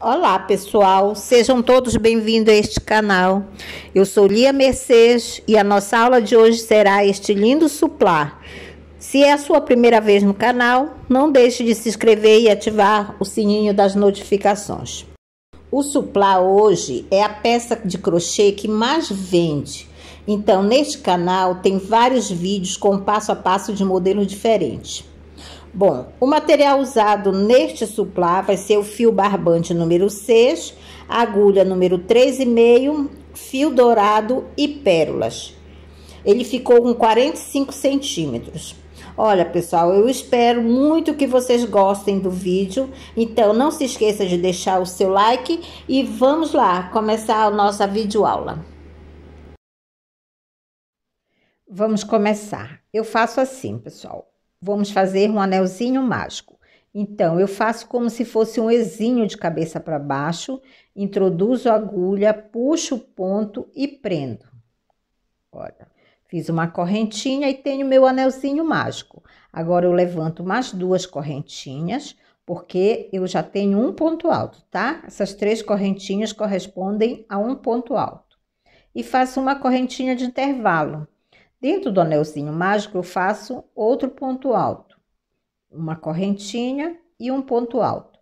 Olá pessoal, sejam todos bem-vindos a este canal. Eu sou Lia Mercedes e a nossa aula de hoje será este lindo suplar. Se é a sua primeira vez no canal, não deixe de se inscrever e ativar o sininho das notificações. O suplá hoje é a peça de crochê que mais vende. Então, neste canal tem vários vídeos com passo a passo de modelos diferentes. Bom, o material usado neste suplá vai ser o fio barbante número 6, agulha número 3,5, fio dourado e pérolas. Ele ficou com 45 centímetros. Olha, pessoal, eu espero muito que vocês gostem do vídeo. Então, não se esqueça de deixar o seu like e vamos lá começar a nossa videoaula. Vamos começar. Eu faço assim, pessoal. Vamos fazer um anelzinho mágico. Então, eu faço como se fosse um ezinho de cabeça para baixo, introduzo a agulha, puxo o ponto e prendo. Olha, fiz uma correntinha e tenho meu anelzinho mágico. Agora, eu levanto mais duas correntinhas, porque eu já tenho um ponto alto, tá? Essas três correntinhas correspondem a um ponto alto. E faço uma correntinha de intervalo. Dentro do anelzinho mágico, eu faço outro ponto alto, uma correntinha e um ponto alto.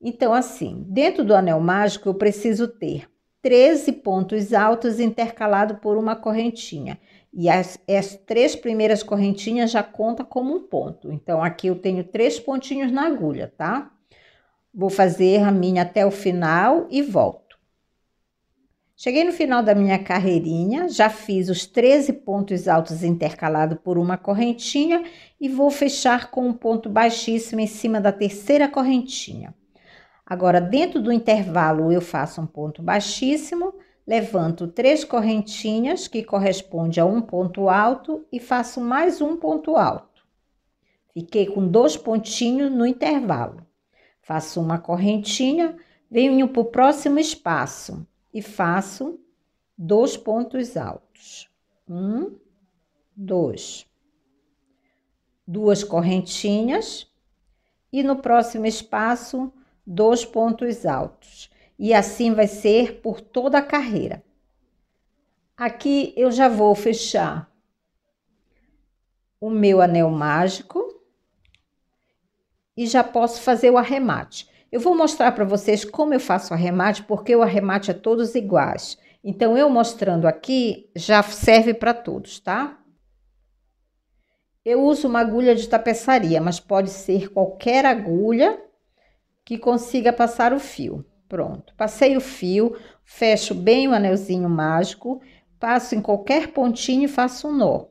Então, assim, dentro do anel mágico, eu preciso ter 13 pontos altos intercalados por uma correntinha. E as, as, três primeiras correntinhas já conta como um ponto. Então, aqui eu tenho três pontinhos na agulha, tá? Vou fazer a minha até o final e volto. Cheguei no final da minha carreirinha, já fiz os 13 pontos altos intercalados por uma correntinha e vou fechar com um ponto baixíssimo em cima da terceira correntinha. Agora, dentro do intervalo, eu faço um ponto baixíssimo, levanto três correntinhas, que corresponde a um ponto alto, e faço mais um ponto alto. Fiquei com dois pontinhos no intervalo. Faço uma correntinha, venho para o próximo espaço e faço dois pontos altos. Um, dois. Duas correntinhas e no próximo espaço, dois pontos altos. E assim vai ser por toda a carreira. Aqui eu já vou fechar o meu anel mágico e já posso fazer o arremate. Eu vou mostrar para vocês como eu faço o arremate, porque o arremate é todos iguais. Então, eu mostrando aqui, já serve para todos, tá? Eu uso uma agulha de tapeçaria, mas pode ser qualquer agulha que consiga passar o fio. Pronto, passei o fio, fecho bem o anelzinho mágico, passo em qualquer pontinho e faço um nó.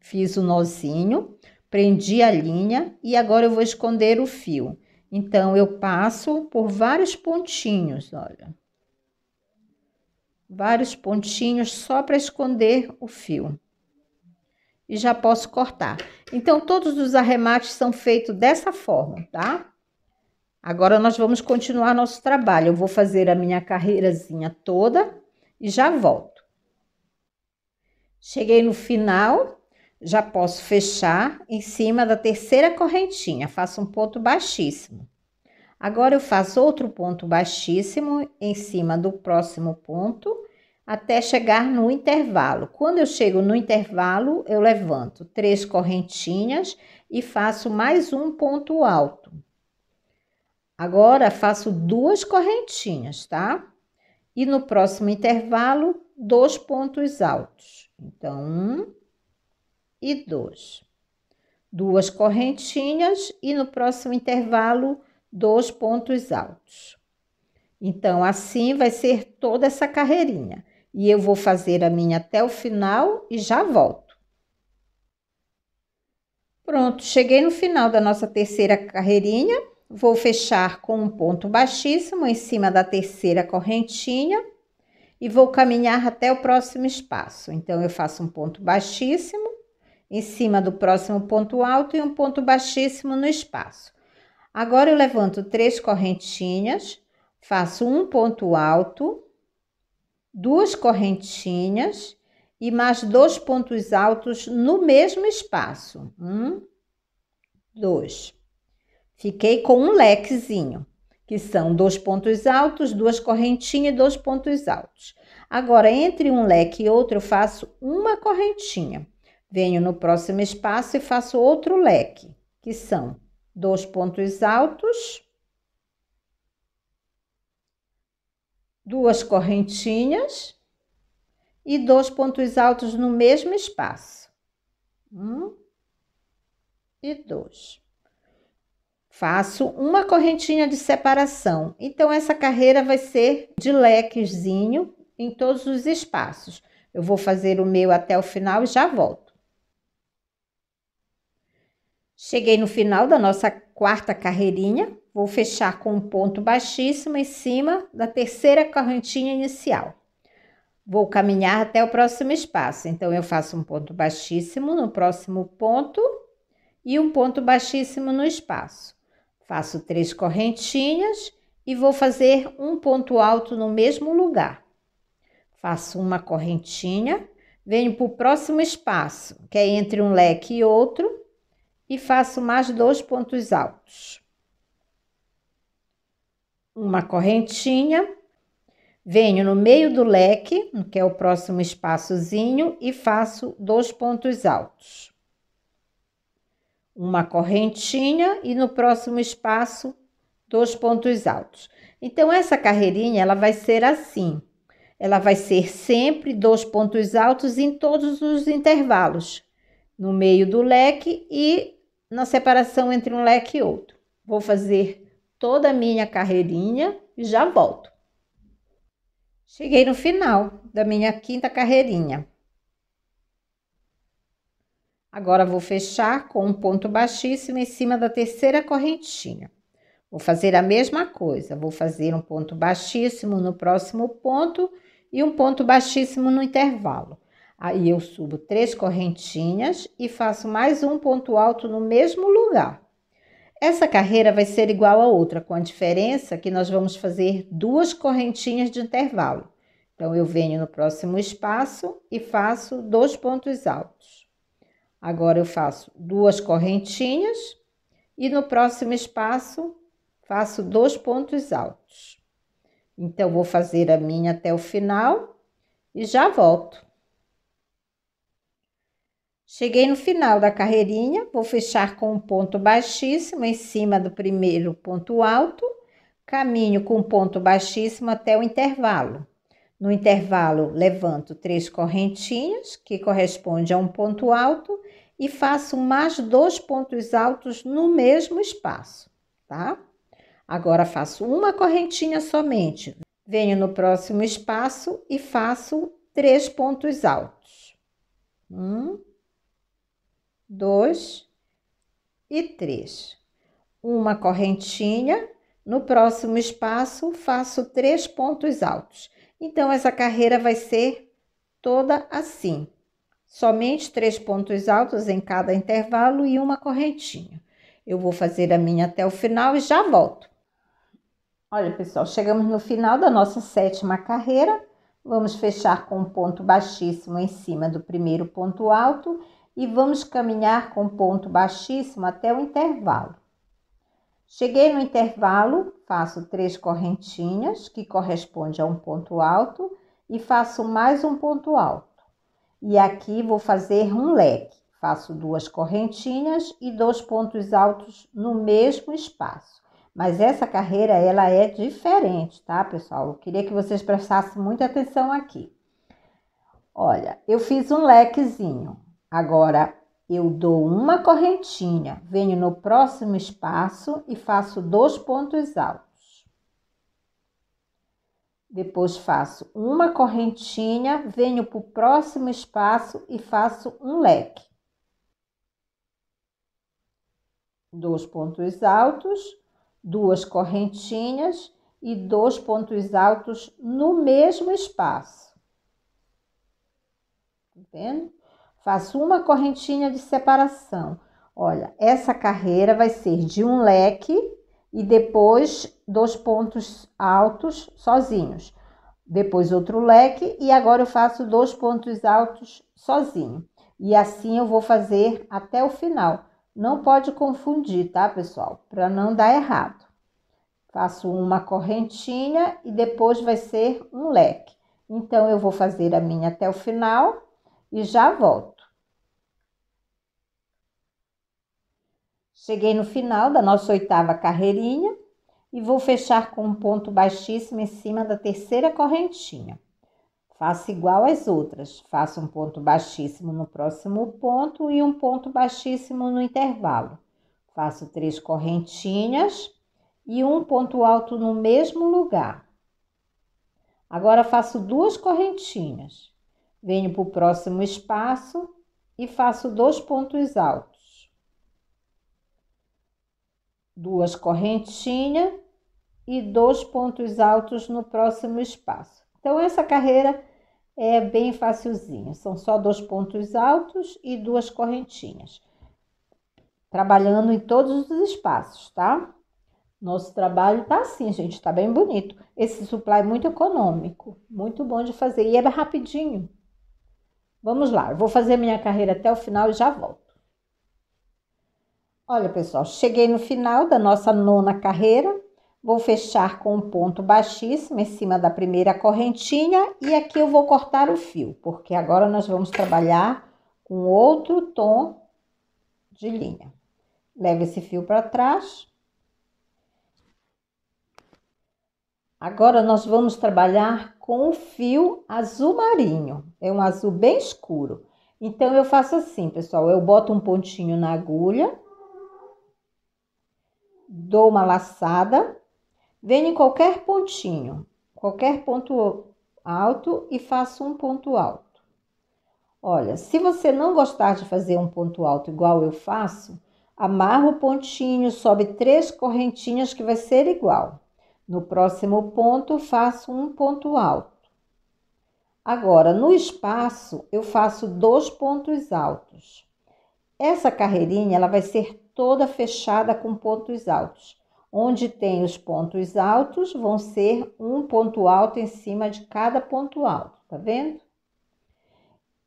Fiz o um nozinho, prendi a linha e agora eu vou esconder o fio. Então, eu passo por vários pontinhos, olha. Vários pontinhos só para esconder o fio. E já posso cortar. Então, todos os arremates são feitos dessa forma, tá? Agora, nós vamos continuar nosso trabalho. Eu vou fazer a minha carreirazinha toda e já volto. Cheguei no final, já posso fechar em cima da terceira correntinha, faço um ponto baixíssimo. Agora, eu faço outro ponto baixíssimo em cima do próximo ponto, até chegar no intervalo. Quando eu chego no intervalo, eu levanto três correntinhas e faço mais um ponto alto. Agora, faço duas correntinhas, tá? E no próximo intervalo, dois pontos altos. Então, um, e 2. Duas correntinhas e no próximo intervalo, dois pontos altos. Então, assim vai ser toda essa carreirinha. E eu vou fazer a minha até o final e já volto. Pronto, cheguei no final da nossa terceira carreirinha. Vou fechar com um ponto baixíssimo em cima da terceira correntinha e vou caminhar até o próximo espaço. Então, eu faço um ponto baixíssimo em cima do próximo ponto alto e um ponto baixíssimo no espaço. Agora eu levanto três correntinhas, faço um ponto alto, duas correntinhas e mais dois pontos altos no mesmo espaço. Um, dois. Fiquei com um lequezinho, que são dois pontos altos, duas correntinhas e dois pontos altos. Agora, entre um leque e outro, eu faço uma correntinha. Venho no próximo espaço e faço outro leque, que são dois pontos altos, duas correntinhas e dois pontos altos no mesmo espaço. Um e dois. Faço uma correntinha de separação. Então, essa carreira vai ser de lequezinho em todos os espaços. Eu vou fazer o meu até o final e já volto. Cheguei no final da nossa quarta carreirinha, vou fechar com um ponto baixíssimo em cima da terceira correntinha inicial. Vou caminhar até o próximo espaço, então eu faço um ponto baixíssimo no próximo ponto e um ponto baixíssimo no espaço. Faço três correntinhas e vou fazer um ponto alto no mesmo lugar. Faço uma correntinha, venho para o próximo espaço, que é entre um leque e outro, e faço mais dois pontos altos. Uma correntinha, venho no meio do leque, que é o próximo espaçozinho, e faço dois pontos altos. Uma correntinha e no próximo espaço, dois pontos altos. Então, essa carreirinha, ela vai ser assim. Ela vai ser sempre dois pontos altos em todos os intervalos, no meio do leque e na separação entre um leque e outro. Vou fazer toda a minha carreirinha e já volto. Cheguei no final da minha quinta carreirinha. Agora vou fechar com um ponto baixíssimo em cima da terceira correntinha. Vou fazer a mesma coisa, vou fazer um ponto baixíssimo no próximo ponto e um ponto baixíssimo no intervalo. Aí eu subo três correntinhas e faço mais um ponto alto no mesmo lugar. Essa carreira vai ser igual à outra, com a diferença que nós vamos fazer duas correntinhas de intervalo. Então, eu venho no próximo espaço e faço dois pontos altos. Agora, eu faço duas correntinhas e no próximo espaço faço dois pontos altos. Então, vou fazer a minha até o final e já volto. Cheguei no final da carreirinha, vou fechar com um ponto baixíssimo em cima do primeiro ponto alto, caminho com um ponto baixíssimo até o intervalo. No intervalo, levanto três correntinhas, que corresponde a um ponto alto, e faço mais dois pontos altos no mesmo espaço, tá? Agora faço uma correntinha somente. Venho no próximo espaço e faço três pontos altos. Um, dois e três. Uma correntinha, no próximo espaço faço três pontos altos. Então, essa carreira vai ser toda assim. Somente três pontos altos em cada intervalo e uma correntinha. Eu vou fazer a minha até o final e já volto. Olha, pessoal, chegamos no final da nossa sétima carreira. Vamos fechar com um ponto baixíssimo em cima do primeiro ponto alto e vamos caminhar com ponto baixíssimo até o intervalo. Cheguei no intervalo, faço três correntinhas, que corresponde a um ponto alto, e faço mais um ponto alto. E aqui vou fazer um leque, faço duas correntinhas e dois pontos altos no mesmo espaço. Mas essa carreira, ela é diferente, tá, pessoal? Eu queria que vocês prestassem muita atenção aqui. Olha, eu fiz um lequezinho, Agora eu dou uma correntinha, venho no próximo espaço e faço dois pontos altos. Depois faço uma correntinha, venho para o próximo espaço e faço um leque. Dois pontos altos, duas correntinhas e dois pontos altos no mesmo espaço. Tá vendo? Faço uma correntinha de separação. Olha, essa carreira vai ser de um leque e depois dois pontos altos sozinhos. Depois outro leque e agora eu faço dois pontos altos sozinho. E assim eu vou fazer até o final. Não pode confundir, tá, pessoal? Para não dar errado. Faço uma correntinha e depois vai ser um leque. Então eu vou fazer a minha até o final e já volto. Cheguei no final da nossa oitava carreirinha e vou fechar com um ponto baixíssimo em cima da terceira correntinha. Faço igual às outras, faço um ponto baixíssimo no próximo ponto e um ponto baixíssimo no intervalo. Faço três correntinhas e um ponto alto no mesmo lugar. Agora faço duas correntinhas, venho para o próximo espaço e faço dois pontos altos duas correntinhas e dois pontos altos no próximo espaço. Então, essa carreira é bem facilzinha, são só dois pontos altos e duas correntinhas, trabalhando em todos os espaços, tá? Nosso trabalho tá assim, gente, tá bem bonito. Esse supply é muito econômico, muito bom de fazer e é rapidinho. Vamos lá, eu vou fazer minha carreira até o final e já volto. Olha, pessoal, cheguei no final da nossa nona carreira. Vou fechar com um ponto baixíssimo em cima da primeira correntinha e aqui eu vou cortar o fio, porque agora nós vamos trabalhar com outro tom de linha. Leve esse fio para trás. Agora nós vamos trabalhar com o fio azul marinho, é um azul bem escuro. Então eu faço assim, pessoal, eu boto um pontinho na agulha, dou uma laçada, venho em qualquer pontinho, qualquer ponto alto e faço um ponto alto. Olha, se você não gostar de fazer um ponto alto igual eu faço, amarra o pontinho, sobe três correntinhas que vai ser igual. No próximo ponto, faço um ponto alto. Agora, no espaço, eu faço dois pontos altos. Essa carreirinha ela vai ser toda fechada com pontos altos. Onde tem os pontos altos, vão ser um ponto alto em cima de cada ponto alto, tá vendo?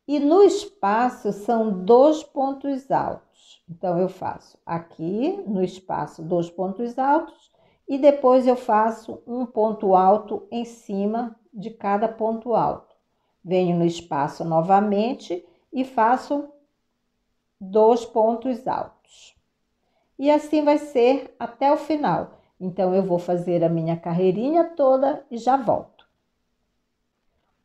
E no espaço são dois pontos altos. Então, eu faço aqui no espaço dois pontos altos e depois eu faço um ponto alto em cima de cada ponto alto. Venho no espaço novamente e faço dois pontos altos e assim vai ser até o final. Então eu vou fazer a minha carreirinha toda e já volto.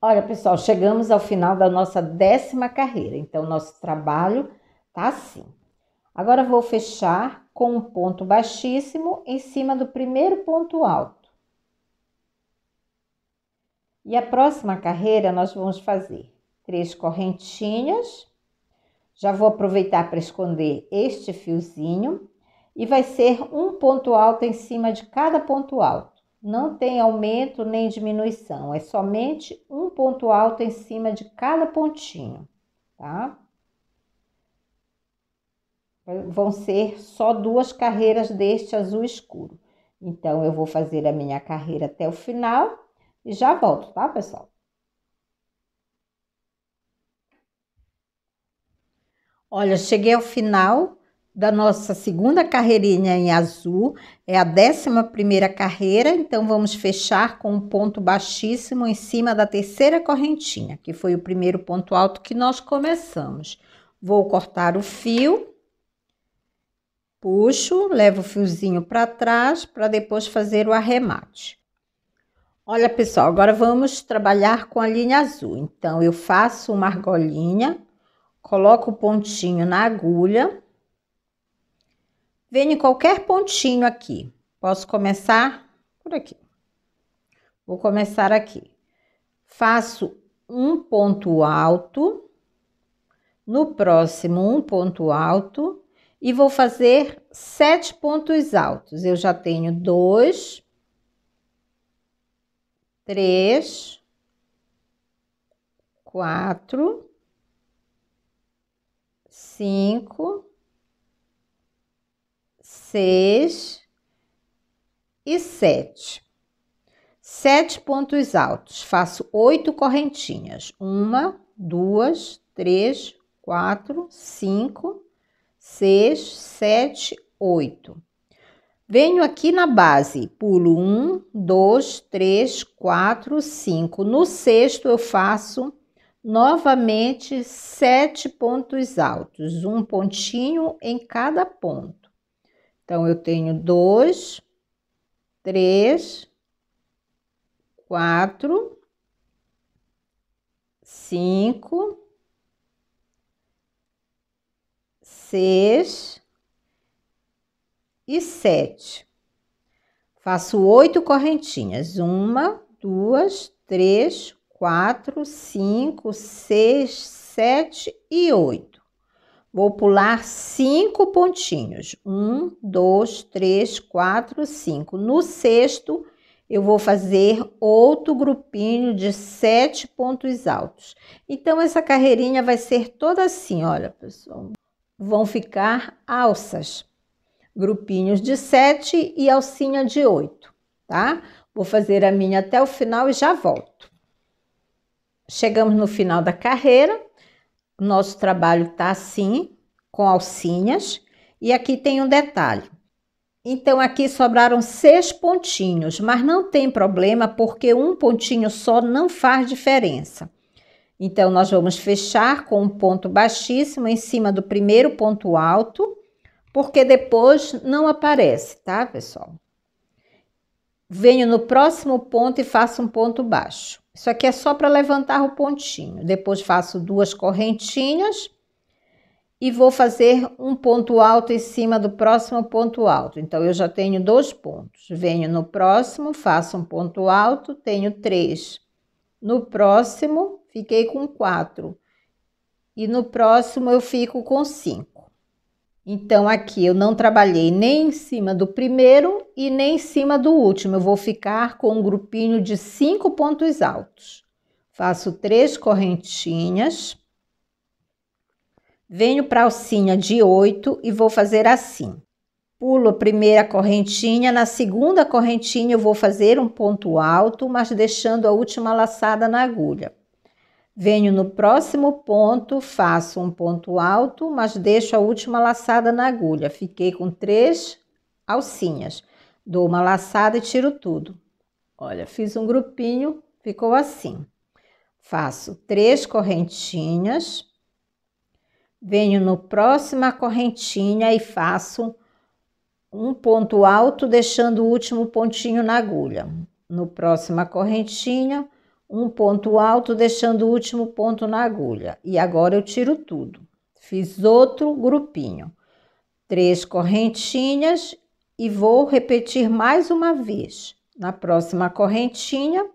Olha, pessoal, chegamos ao final da nossa décima carreira. Então nosso trabalho tá assim. Agora vou fechar com um ponto baixíssimo em cima do primeiro ponto alto. E a próxima carreira nós vamos fazer três correntinhas. Já vou aproveitar para esconder este fiozinho e vai ser um ponto alto em cima de cada ponto alto. Não tem aumento nem diminuição, é somente um ponto alto em cima de cada pontinho, tá? Vão ser só duas carreiras deste azul escuro. Então, eu vou fazer a minha carreira até o final e já volto, tá, pessoal? Olha, cheguei ao final da nossa segunda carreirinha em azul, é a décima primeira carreira, então vamos fechar com um ponto baixíssimo em cima da terceira correntinha, que foi o primeiro ponto alto que nós começamos. Vou cortar o fio, puxo, levo o fiozinho para trás para depois fazer o arremate. Olha pessoal, agora vamos trabalhar com a linha azul. Então eu faço uma argolinha, coloco o pontinho na agulha Venho em qualquer pontinho aqui. Posso começar por aqui. Vou começar aqui. Faço um ponto alto. No próximo, um ponto alto. E vou fazer sete pontos altos. Eu já tenho dois, três, quatro, cinco, 6 e 7. Sete pontos altos. Faço oito correntinhas. Uma, duas, três, quatro, cinco, seis, sete, oito. Venho aqui na base, pulo um, dois, três, quatro, cinco. No sexto, eu faço novamente sete pontos altos, um pontinho em cada ponto. Então, eu tenho dois, três, quatro, cinco, seis e sete. Faço oito correntinhas: uma, duas, três, quatro, cinco, seis, sete e oito. Vou pular cinco pontinhos. Um, dois, três, quatro, cinco. No sexto, eu vou fazer outro grupinho de sete pontos altos. Então, essa carreirinha vai ser toda assim, olha, pessoal. Vão ficar alças, grupinhos de sete e alcinha de oito, tá? Vou fazer a minha até o final e já volto. Chegamos no final da carreira nosso trabalho tá assim, com alcinhas. E aqui tem um detalhe. Então, aqui sobraram seis pontinhos, mas não tem problema porque um pontinho só não faz diferença. Então, nós vamos fechar com um ponto baixíssimo em cima do primeiro ponto alto, porque depois não aparece, tá, pessoal? Venho no próximo ponto e faço um ponto baixo. Isso aqui é só para levantar o pontinho. Depois faço duas correntinhas e vou fazer um ponto alto em cima do próximo ponto alto. Então, eu já tenho dois pontos. Venho no próximo, faço um ponto alto, tenho três. No próximo, fiquei com quatro. E no próximo, eu fico com cinco. Então, aqui eu não trabalhei nem em cima do primeiro e nem em cima do último. Eu vou ficar com um grupinho de cinco pontos altos. Faço três correntinhas. Venho para a alcinha de oito e vou fazer assim. Pulo a primeira correntinha, na segunda correntinha eu vou fazer um ponto alto, mas deixando a última laçada na agulha. Venho no próximo ponto, faço um ponto alto, mas deixo a última laçada na agulha. Fiquei com três alcinhas. Dou uma laçada e tiro tudo. Olha, fiz um grupinho, ficou assim. Faço três correntinhas. Venho no próxima correntinha e faço um ponto alto, deixando o último pontinho na agulha. No próxima correntinha, um ponto alto, deixando o último ponto na agulha. E agora eu tiro tudo. Fiz outro grupinho, três correntinhas e vou repetir mais uma vez. Na próxima correntinha,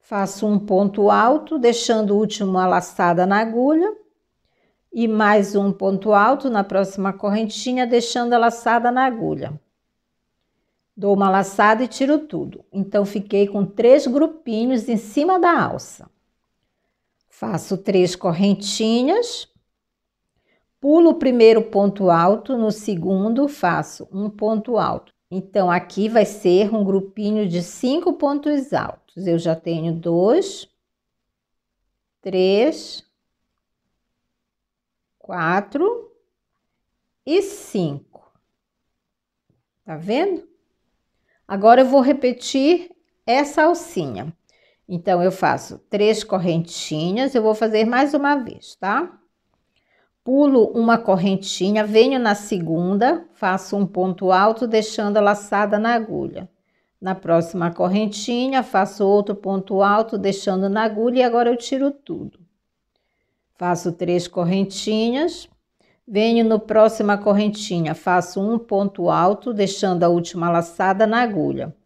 faço um ponto alto, deixando o último a laçada na agulha, e mais um ponto alto na próxima correntinha, deixando a laçada na agulha. Dou uma laçada e tiro tudo. Então, fiquei com três grupinhos em cima da alça. Faço três correntinhas, pulo o primeiro ponto alto, no segundo faço um ponto alto. Então, aqui vai ser um grupinho de cinco pontos altos. Eu já tenho dois, três, quatro e cinco. Tá vendo? Agora eu vou repetir essa alcinha. Então, eu faço três correntinhas, eu vou fazer mais uma vez, tá? Pulo uma correntinha, venho na segunda, faço um ponto alto, deixando a laçada na agulha. Na próxima correntinha, faço outro ponto alto, deixando na agulha e agora eu tiro tudo. Faço três correntinhas, Venho no próxima correntinha, faço um ponto alto, deixando a última laçada na agulha.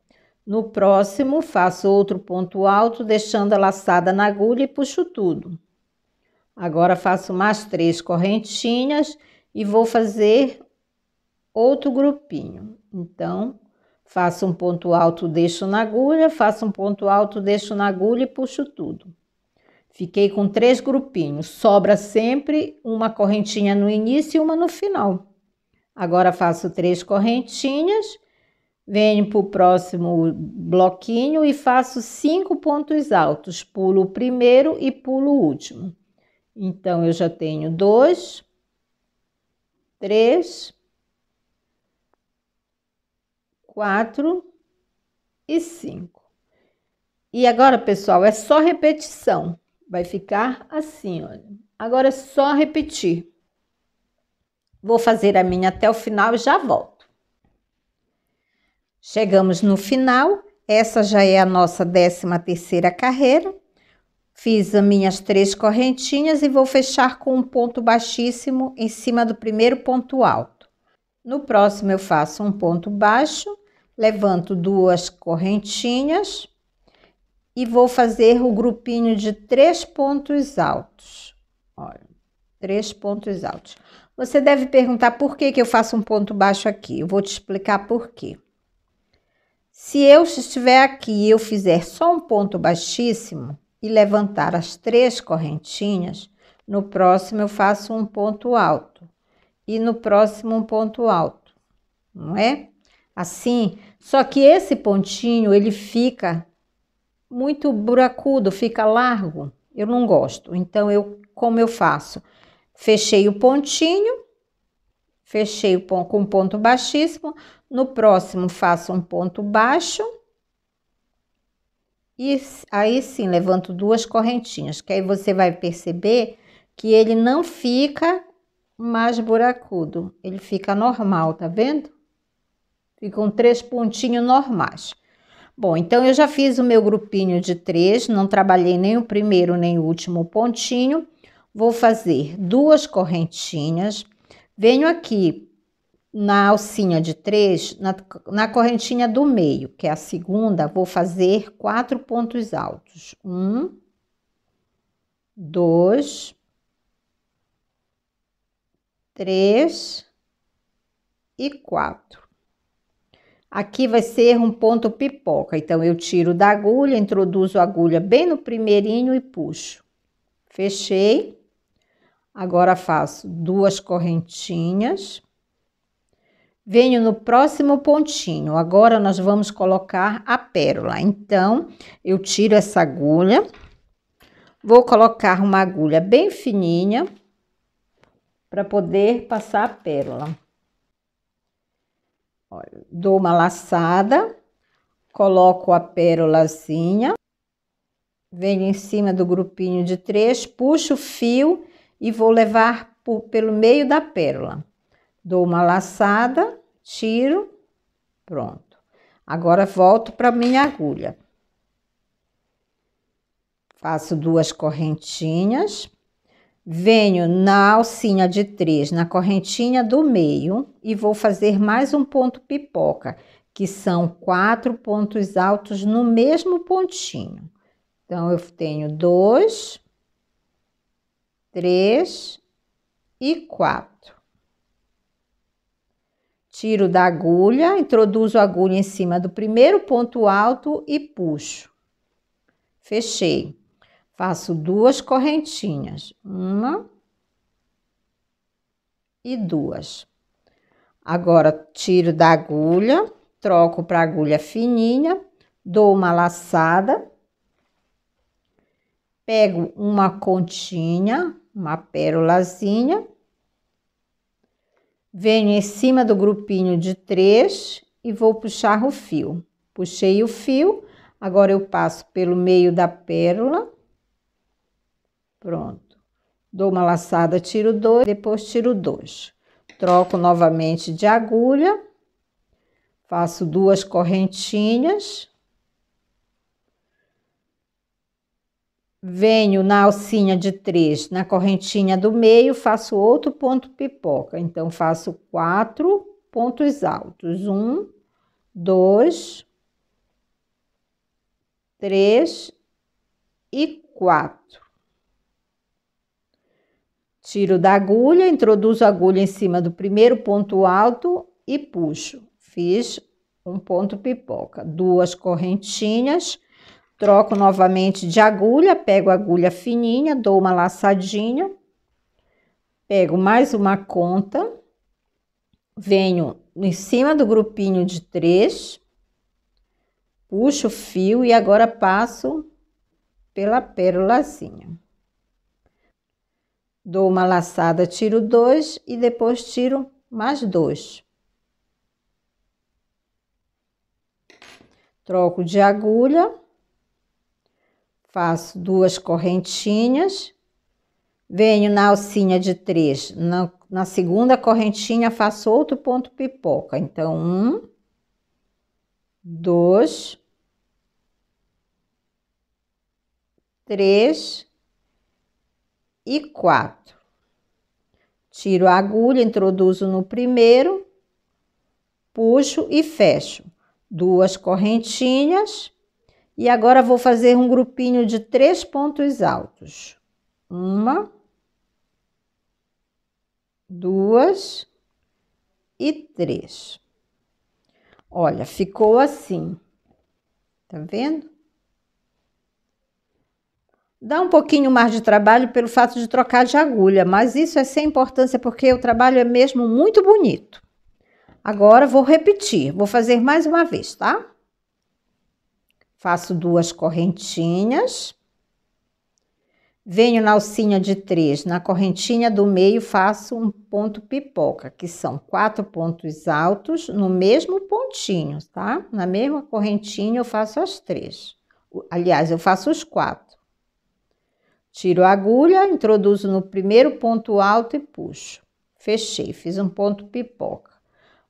No próximo, faço outro ponto alto, deixando a laçada na agulha e puxo tudo. Agora faço mais três correntinhas e vou fazer outro grupinho. Então, faço um ponto alto, deixo na agulha, faço um ponto alto, deixo na agulha e puxo tudo. Fiquei com três grupinhos. Sobra sempre uma correntinha no início e uma no final. Agora faço três correntinhas, venho para o próximo bloquinho e faço cinco pontos altos. Pulo o primeiro e pulo o último. Então, eu já tenho dois, três, quatro e cinco. E agora, pessoal, é só repetição. Vai ficar assim, olha. Agora é só repetir. Vou fazer a minha até o final e já volto. Chegamos no final. Essa já é a nossa décima terceira carreira. Fiz as minhas três correntinhas e vou fechar com um ponto baixíssimo em cima do primeiro ponto alto. No próximo eu faço um ponto baixo, levanto duas correntinhas e vou fazer o grupinho de três pontos altos. Olha, três pontos altos. Você deve perguntar por que, que eu faço um ponto baixo aqui. Eu vou te explicar por quê. Se eu estiver aqui e eu fizer só um ponto baixíssimo e levantar as três correntinhas, no próximo eu faço um ponto alto e no próximo um ponto alto, não é? Assim, só que esse pontinho ele fica muito buracudo, fica largo. Eu não gosto. Então, eu como eu faço? Fechei o pontinho, fechei o um com ponto baixíssimo. No próximo, faço um ponto baixo. E aí sim, levanto duas correntinhas, que aí você vai perceber que ele não fica mais buracudo. Ele fica normal, tá vendo? Ficam três pontinhos normais. Bom, então eu já fiz o meu grupinho de três, não trabalhei nem o primeiro nem o último pontinho. Vou fazer duas correntinhas. Venho aqui na alcinha de três, na, na correntinha do meio, que é a segunda, vou fazer quatro pontos altos. Um, dois, três e quatro. Aqui vai ser um ponto pipoca, então eu tiro da agulha, introduzo a agulha bem no primeirinho e puxo. Fechei. Agora faço duas correntinhas. Venho no próximo pontinho. Agora nós vamos colocar a pérola. Então, eu tiro essa agulha. Vou colocar uma agulha bem fininha para poder passar a pérola dou uma laçada, coloco a pérolazinha, venho em cima do grupinho de três, puxo o fio e vou levar por, pelo meio da pérola. Dou uma laçada, tiro, pronto. Agora volto para minha agulha. Faço duas correntinhas. Venho na alcinha de três, na correntinha do meio e vou fazer mais um ponto pipoca, que são quatro pontos altos no mesmo pontinho. Então, eu tenho dois, três e quatro. Tiro da agulha, introduzo a agulha em cima do primeiro ponto alto e puxo. Fechei. Faço duas correntinhas, uma e duas. Agora, tiro da agulha, troco para agulha fininha, dou uma laçada, pego uma continha, uma pérolazinha, venho em cima do grupinho de três e vou puxar o fio. Puxei o fio, agora eu passo pelo meio da pérola Pronto. Dou uma laçada, tiro dois, depois tiro dois. Troco novamente de agulha. Faço duas correntinhas. Venho na alcinha de três, na correntinha do meio, faço outro ponto pipoca. Então, faço quatro pontos altos. Um, dois, três e quatro. Tiro da agulha, introduzo a agulha em cima do primeiro ponto alto e puxo. Fiz um ponto pipoca, duas correntinhas, troco novamente de agulha, pego a agulha fininha, dou uma laçadinha, pego mais uma conta, venho em cima do grupinho de três, puxo o fio e agora passo pela pérolazinha. Dou uma laçada, tiro dois e depois tiro mais dois. Troco de agulha, faço duas correntinhas, venho na alcinha de três, na, na segunda correntinha faço outro ponto pipoca. Então, um, dois, três, e quatro. Tiro a agulha, introduzo no primeiro, puxo e fecho. Duas correntinhas. E agora vou fazer um grupinho de três pontos altos. Uma, duas e três. Olha, ficou assim. Tá vendo? Dá um pouquinho mais de trabalho pelo fato de trocar de agulha, mas isso é sem importância porque o trabalho é mesmo muito bonito. Agora vou repetir, vou fazer mais uma vez, tá? Faço duas correntinhas. Venho na alcinha de três, na correntinha do meio faço um ponto pipoca, que são quatro pontos altos no mesmo pontinho, tá? Na mesma correntinha eu faço as três. Aliás, eu faço os quatro Tiro a agulha, introduzo no primeiro ponto alto e puxo. Fechei, fiz um ponto pipoca.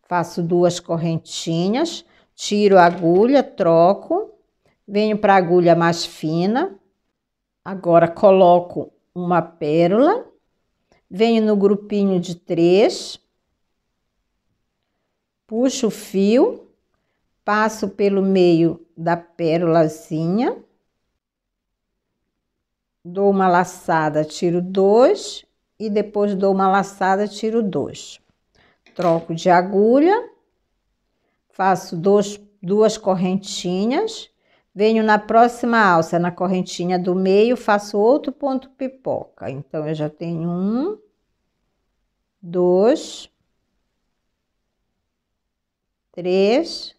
Faço duas correntinhas, tiro a agulha, troco, venho para a agulha mais fina. Agora coloco uma pérola, venho no grupinho de três, puxo o fio, passo pelo meio da pérolazinha dou uma laçada, tiro dois e depois dou uma laçada, tiro dois. Troco de agulha, faço dois, duas correntinhas, venho na próxima alça, na correntinha do meio, faço outro ponto pipoca. Então, eu já tenho um, dois, três,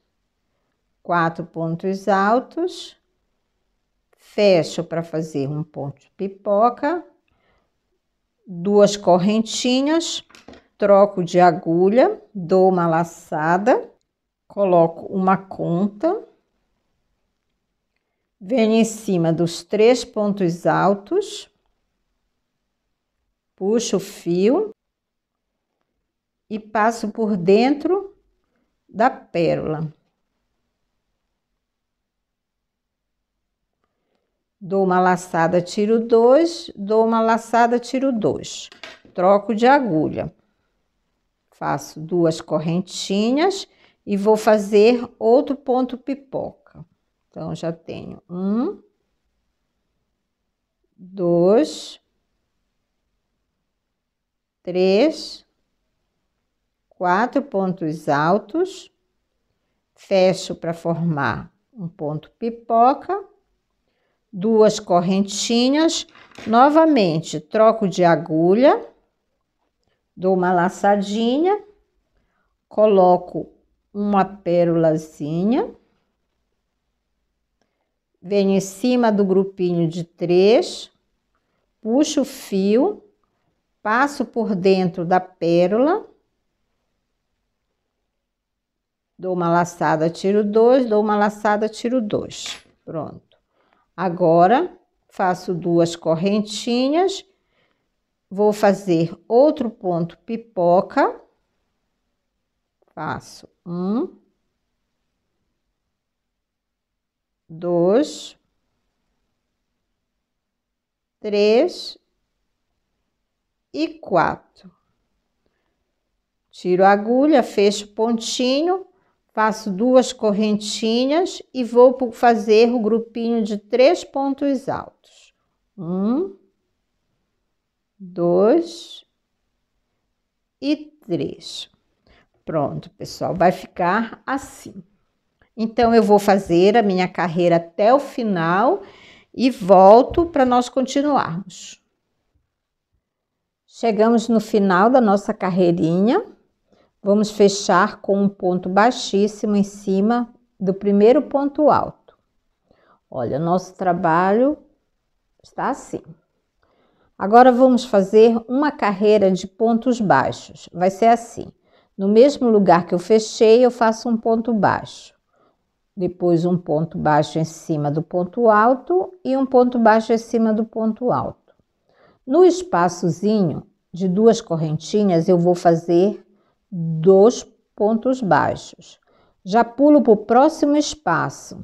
quatro pontos altos fecho para fazer um ponto de pipoca, duas correntinhas, troco de agulha, dou uma laçada, coloco uma conta, venho em cima dos três pontos altos, puxo o fio e passo por dentro da pérola. Dou uma laçada, tiro dois, dou uma laçada, tiro dois. Troco de agulha. Faço duas correntinhas e vou fazer outro ponto pipoca. Então, já tenho um, dois, três, quatro pontos altos, fecho para formar um ponto pipoca duas correntinhas. Novamente, troco de agulha, dou uma laçadinha, coloco uma pérolazinha, venho em cima do grupinho de três, puxo o fio, passo por dentro da pérola, dou uma laçada, tiro dois, dou uma laçada, tiro dois. Pronto. Agora, faço duas correntinhas, vou fazer outro ponto pipoca, faço um, dois, três e quatro. Tiro a agulha, fecho o pontinho, Faço duas correntinhas e vou fazer o grupinho de três pontos altos. Um, dois e três. Pronto, pessoal, vai ficar assim. Então, eu vou fazer a minha carreira até o final e volto para nós continuarmos. Chegamos no final da nossa carreirinha. Vamos fechar com um ponto baixíssimo em cima do primeiro ponto alto. Olha, nosso trabalho está assim. Agora vamos fazer uma carreira de pontos baixos. Vai ser assim. No mesmo lugar que eu fechei, eu faço um ponto baixo. Depois um ponto baixo em cima do ponto alto e um ponto baixo em cima do ponto alto. No espaçozinho de duas correntinhas, eu vou fazer dos pontos baixos. Já pulo para o próximo espaço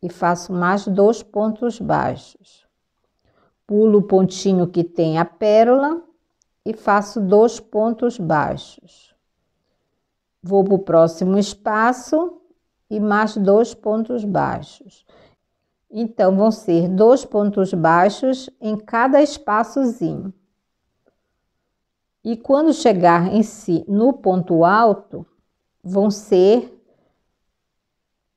e faço mais dois pontos baixos. Pulo o pontinho que tem a pérola e faço dois pontos baixos. Vou para o próximo espaço e mais dois pontos baixos. Então, vão ser dois pontos baixos em cada espaçozinho. E quando chegar em si no ponto alto, vão ser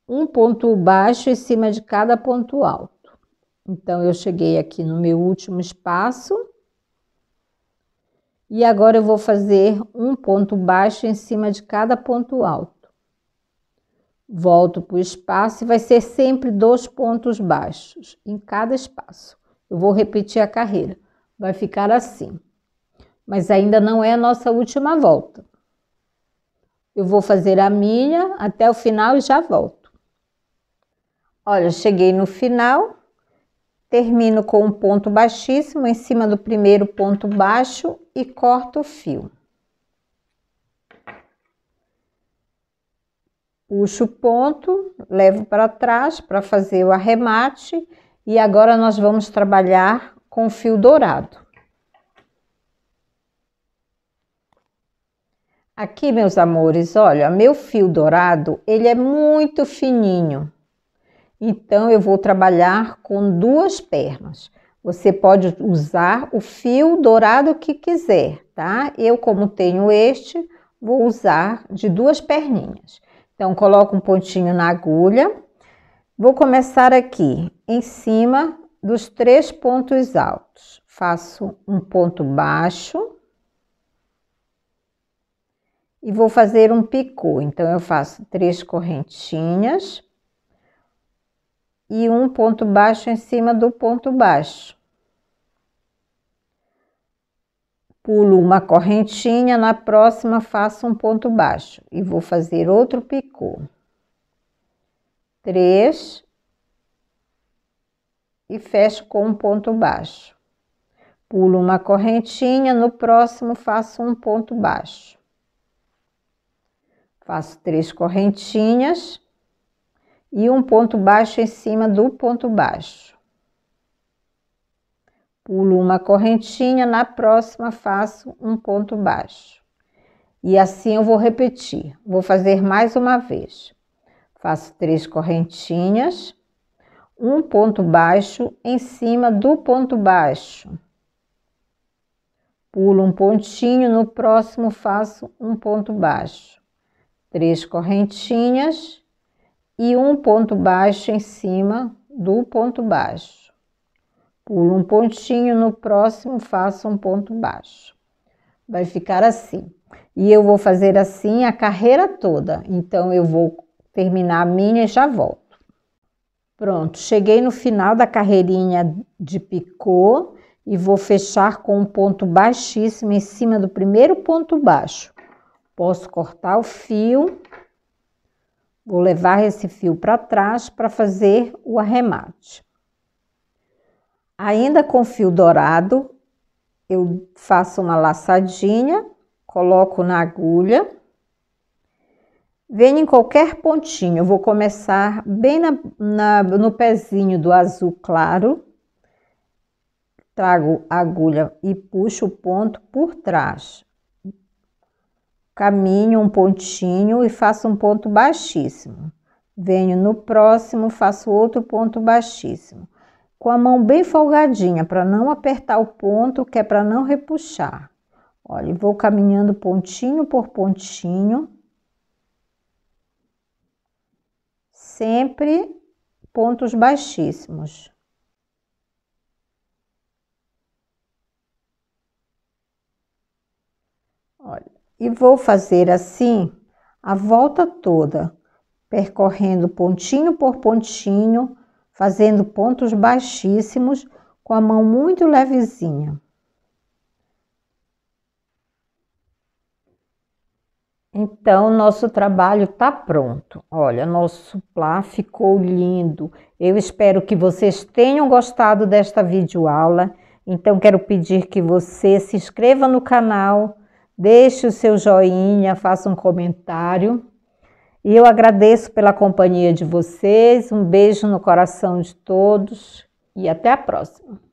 um ponto baixo em cima de cada ponto alto. Então, eu cheguei aqui no meu último espaço. E agora eu vou fazer um ponto baixo em cima de cada ponto alto. Volto para o espaço e vai ser sempre dois pontos baixos em cada espaço. Eu vou repetir a carreira. Vai ficar assim mas ainda não é a nossa última volta. Eu vou fazer a minha até o final e já volto. Olha, cheguei no final, termino com um ponto baixíssimo em cima do primeiro ponto baixo e corto o fio. Puxo o ponto, levo para trás para fazer o arremate e agora nós vamos trabalhar com fio dourado. Aqui, meus amores, olha, meu fio dourado, ele é muito fininho. Então, eu vou trabalhar com duas pernas. Você pode usar o fio dourado que quiser, tá? Eu, como tenho este, vou usar de duas perninhas. Então, coloco um pontinho na agulha. Vou começar aqui, em cima dos três pontos altos. Faço um ponto baixo e vou fazer um picô. Então, eu faço três correntinhas e um ponto baixo em cima do ponto baixo. Pulo uma correntinha, na próxima faço um ponto baixo e vou fazer outro picô. Três e fecho com um ponto baixo. Pulo uma correntinha, no próximo faço um ponto baixo Faço três correntinhas e um ponto baixo em cima do ponto baixo. Pulo uma correntinha, na próxima faço um ponto baixo. E assim eu vou repetir. Vou fazer mais uma vez. Faço três correntinhas, um ponto baixo em cima do ponto baixo. Pulo um pontinho, no próximo faço um ponto baixo três correntinhas e um ponto baixo em cima do ponto baixo. Pulo um pontinho, no próximo faço um ponto baixo. Vai ficar assim. E eu vou fazer assim a carreira toda. Então, eu vou terminar a minha e já volto. Pronto, cheguei no final da carreirinha de picô e vou fechar com um ponto baixíssimo em cima do primeiro ponto baixo. Posso cortar o fio, vou levar esse fio para trás para fazer o arremate. Ainda com fio dourado, eu faço uma laçadinha, coloco na agulha. Venho em qualquer pontinho, eu vou começar bem na, na, no pezinho do azul claro. Trago a agulha e puxo o ponto por trás caminho um pontinho e faço um ponto baixíssimo. Venho no próximo, faço outro ponto baixíssimo. Com a mão bem folgadinha, para não apertar o ponto, que é para não repuxar. Olha, vou caminhando pontinho por pontinho. Sempre pontos baixíssimos. Olha, e vou fazer assim a volta toda, percorrendo pontinho por pontinho, fazendo pontos baixíssimos com a mão muito levezinha. Então, nosso trabalho está pronto. Olha, nosso plá ficou lindo. Eu espero que vocês tenham gostado desta videoaula. Então, quero pedir que você se inscreva no canal, Deixe o seu joinha, faça um comentário. E eu agradeço pela companhia de vocês. Um beijo no coração de todos e até a próxima.